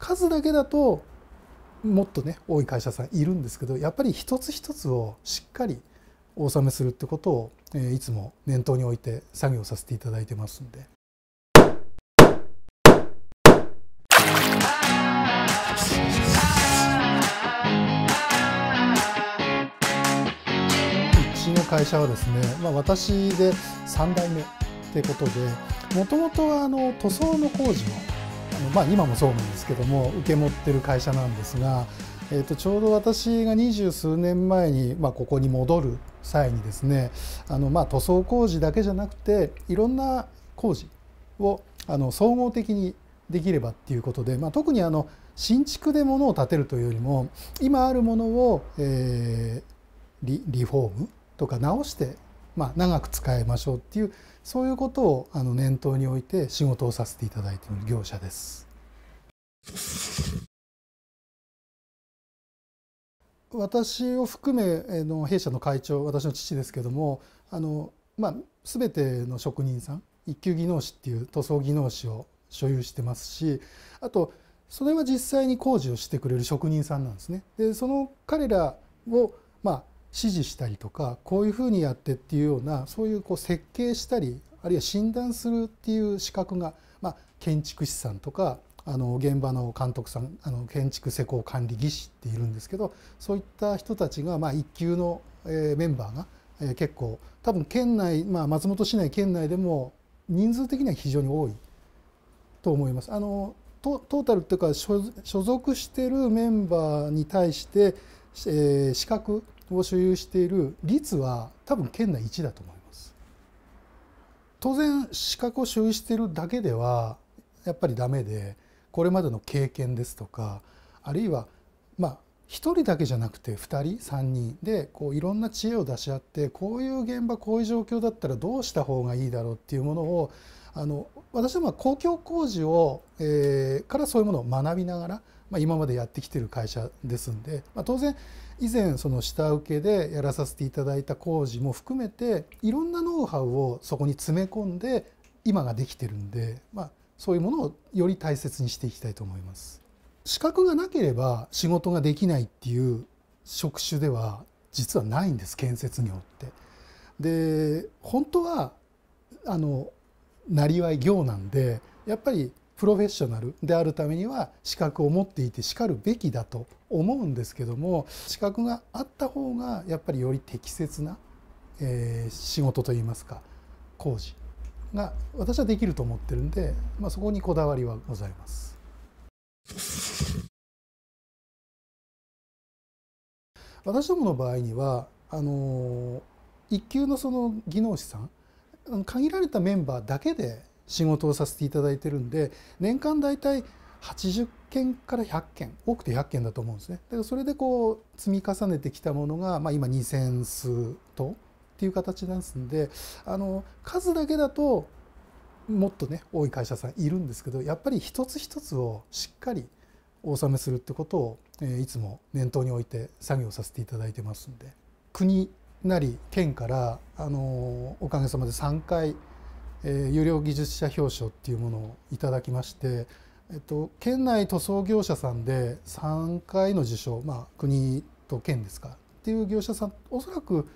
数だけだともっとね多い会社さんいるんですけどやっぱり一つ一つをしっかりお納めするってことを、えいつも念頭に置いて作業させていただいてますんで。うちの会社はですね、まあ、私で3代目ってことでもともとはあの塗装の工事のまあ、今もそうなんですけども受け持ってる会社なんですが、えー、とちょうど私が二十数年前に、まあ、ここに戻る際にですねあの、まあ、塗装工事だけじゃなくていろんな工事をあの総合的にできればっていうことで、まあ、特にあの新築で物を建てるというよりも今あるものを、えー、リリフォームとか直してまあ、長く使いましょうっていうそういうことをあの念頭に置いて仕事をさせていただいている業者です。私を含めの弊社の会長私の父ですけどもあの、まあ、全ての職人さん一級技能士っていう塗装技能士を所有してますしあとそれは実際に工事をしてくれる職人さんなんですね。でその彼らを、まあ、指示したりとかこういうふうにやってっていうようなそういうこう設計したりあるいは診断するっていう資格が、まあ、建築士さんとかあの現場の監督さんあの建築施工管理技師っているんですけどそういった人たちが、まあ、一級の、えメンバーが、え結構多分県内、まあ、松本市内県内でも人数的には非常に多いと思います。あのトータルっていうか所属してるメンバーに対して、えー、資格を所有している率は多分県内1だと思います当然資格を所有しているだけではやっぱりダメでこれまでの経験ですとかあるいはまあ1人だけじゃなくて2人3人でこういろんな知恵を出し合ってこういう現場こういう状況だったらどうした方がいいだろうっていうものをあの私どもは公共工事を、えー、からそういうものを学びながらまあ、今までやってきてる会社ですんで、まあ、当然以前その下請けでやらさせていただいた工事も含めていろんなノウハウをそこに詰め込んで今ができてるんで、まあ、そういうものをより大切にしていきたいと思います。資格がなければ仕事ができないっていう職種では実はないんです建設業って。で本当はあのなりわい業なんでやっぱりプロフェッショナルであるためには資格を持っていてしかるべきだと思うんですけども資格があった方がやっぱりより適切な、えー、仕事といいますか工事が私はできると思ってるんで、まあ、そこにこだわりはございます。私どもの場合にはあの一級のその技能士さん限られたメンバーだけで仕事をさせていただいてるんで年間大体80件から100件多くて100件だと思うんですね。だからそれでこう積み重ねてきたものが、まあ、今2,000数とっていう形なですんであの数だけだともっとね多い会社さんいるんですけどやっぱり一つ一つをしっかりお納めするってことを、えいつも念頭に置いて作業させていただいてますんで国なり県から、あのおかげさまで3回えー、有料技術者表彰っていうものをいただきまして、えっと、県内塗装業者さんで3回の受賞、まあ、国と県ですかっていう業者さんおそらく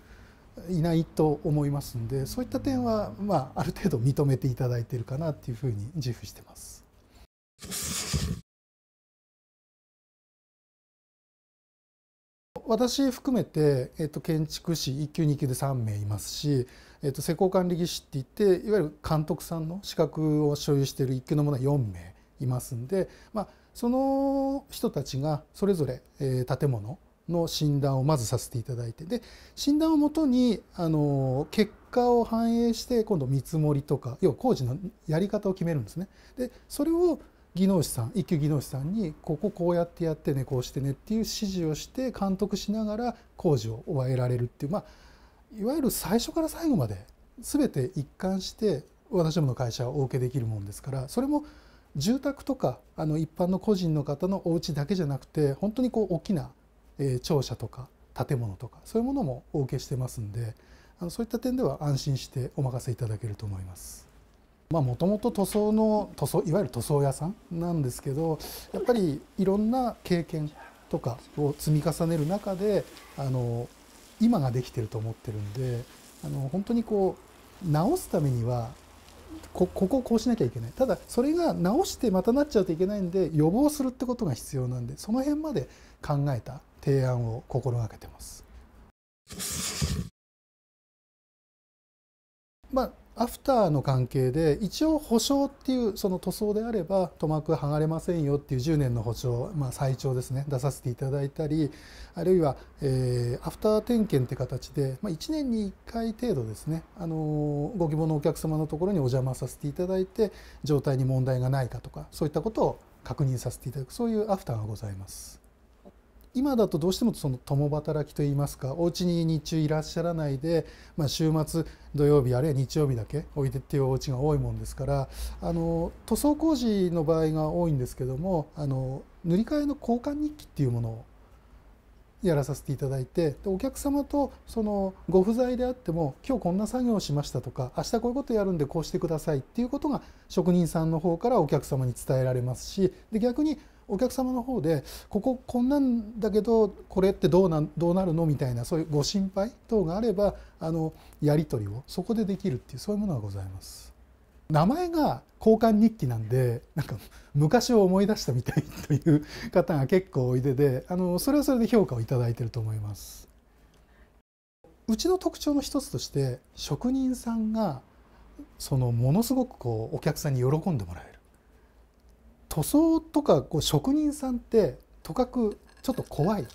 いないと思いますんでそういった点は、まあ、ある程度認めていただいているかなっていうふうに自負してます。私含めて、えっと、建築士1級2級で3名いますしえー、と施工管理技師っていっていわゆる監督さんの資格を所有している一級のものは4名いますんで、まあ、その人たちがそれぞれ、えー、建物の診断をまずさせていただいてで診断をもとにあの結果を反映して今度見積もりとか要は工事のやり方を決めるんですね。でそれを技能士さん一級技能士さんにこここうやってやってねこうしてねっていう指示をして監督しながら工事を終えられるっていうまあいわゆる最初から最後まで全て一貫して私どもの会社をお受けできるもんですからそれも住宅とかあの一般の個人の方のお家だけじゃなくて本当にこう大きな、えー、庁舎とか建物とかそういうものもお受けしてますんであのそういった点では安心してお任せいただけると思います。まあ、もともと塗装の塗装いわゆる塗装屋さんなんですけどやっぱりいろんな経験とかを積み重ねる中であの今ができてると思ってるんであの本当にこう直すためにはここをこうしなきゃいけないただそれが直してまたなっちゃうといけないんで予防するってことが必要なんでその辺まで考えた提案を心がけてます。まあアフターの関係で一応保証っていうその塗装であれば塗膜剥がれませんよっていう10年の保証、まあ、最長ですね出させていただいたりあるいは、えー、アフター点検って形で、まあ、1年に1回程度ですね、あのー、ご希望のお客様のところにお邪魔させていただいて状態に問題がないかとかそういったことを確認させていただくそういうアフターがございます。今だとどうしてもその共働きといいますかお家に日中いらっしゃらないで、まあ、週末土曜日あるいは日曜日だけおいでっていうお家が多いもんですからあの塗装工事の場合が多いんですけどもあの塗り替えの交換日記っていうものをやらさせていただいてお客様とそのご不在であっても今日こんな作業をしましたとか明日こういうことやるんでこうしてくださいっていうことが職人さんの方からお客様に伝えられますしで逆にお客様の方でこここんなんだけどこれってどうなどうなるのみたいなそういうご心配等があればあのやり取りをそこでできるっていうそういうものがございます。名前が交換日記なんでなんか昔を思い出したみたいという方が結構おいでであのそれはそれで評価を頂いてると思います。うちの特徴の一つとして職人さんがそのものすごくこうお客さんに喜んでもらえる。塗装とかこう職人さんってとかくちょっと怖い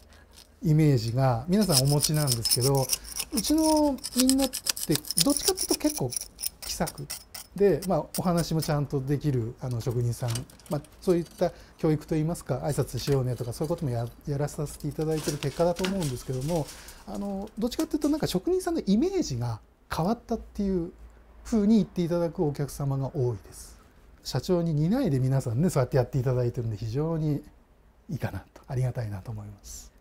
イメージが皆さんお持ちなんですけどうちのみんなってどっちかっていうと結構気さくで、まあ、お話もちゃんとできるあの職人さん、まあ、そういった教育といいますか挨拶しようねとかそういうこともやらさせていただいてる結果だと思うんですけどもあのどっちかっていうとなんか職人さんのイメージが変わったっていうふうに言っていただくお客様が多いです。社長に担いで皆さんねそうやってやっていただいてるんで非常にいいかなとありがたいなと思います。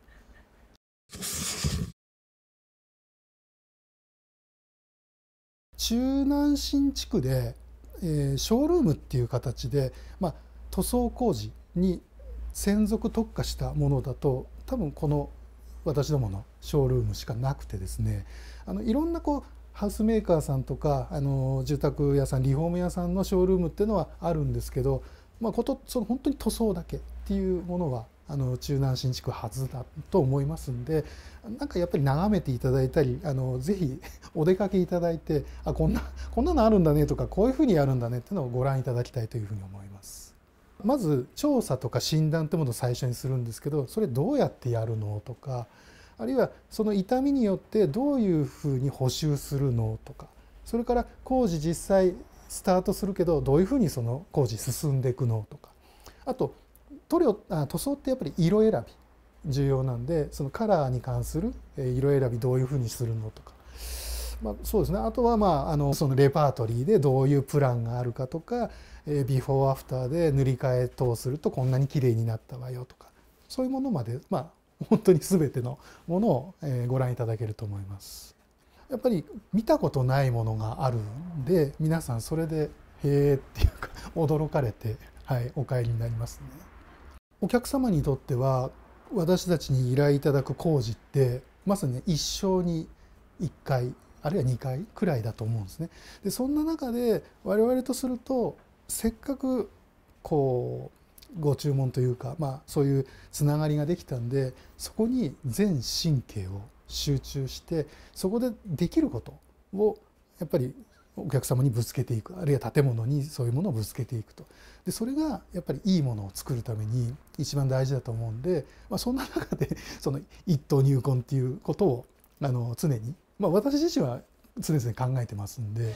中南新地区で、えー、ショールームっていう形で、まあ、塗装工事に専属特化したものだと多分この私どものショールームしかなくてですねあのいろんなこうハウスメーカーさんとかあの住宅屋さんリフォーム屋さんのショールームっていうのはあるんですけど、まあ、ことその本当に塗装だけっていうものはあの中南新築はずだと思いますんでなんかやっぱり眺めていただいたりあのぜひお出かけいただいてあこんなこんなのあるんだねとかこういうふうにやるんだねっていうのをご覧いただきたいというふうに思います。まず調査とか診断ってものを最初にするんですけどそれどうやってやるのとかあるいはその痛みによってどういうふうに補修するのとかそれから工事実際スタートするけどどういうふうにその工事進んでいくのとかあと塗料あ塗装ってやっぱり色選び重要なんでそのカラーに関する色選びどういうふうにするのとか、まあ、そうですねあとは、まあ、あのそのレパートリーでどういうプランがあるかとかビフォーアフターで塗り替え等するとこんなに綺麗になったわよとかそういうものまで、まあ、本当に全てのものをご覧いただけると思います。やっぱり見たことないものがあるんで皆さんそれで「へえ」っていうか 驚かれて、はい、お帰りになりますね。お客様にとっては私たちに依頼いただく工事ってまさに、一生に1回あるいは2回くらいだと思うんですね。でそんな中で我々とするとせっかくこご注文というか、まあ、そういうつながりができたんでそこに全神経を集中してそこでできることをやっぱりお客様にぶつけていくあるいは建物にそういうものをぶつけていくとでそれがやっぱりいいものを作るために一番大事だと思うんで、まあ、そんな中でその一等入魂っていうことをあの常に、まあ、私自身は常々考えてますんで。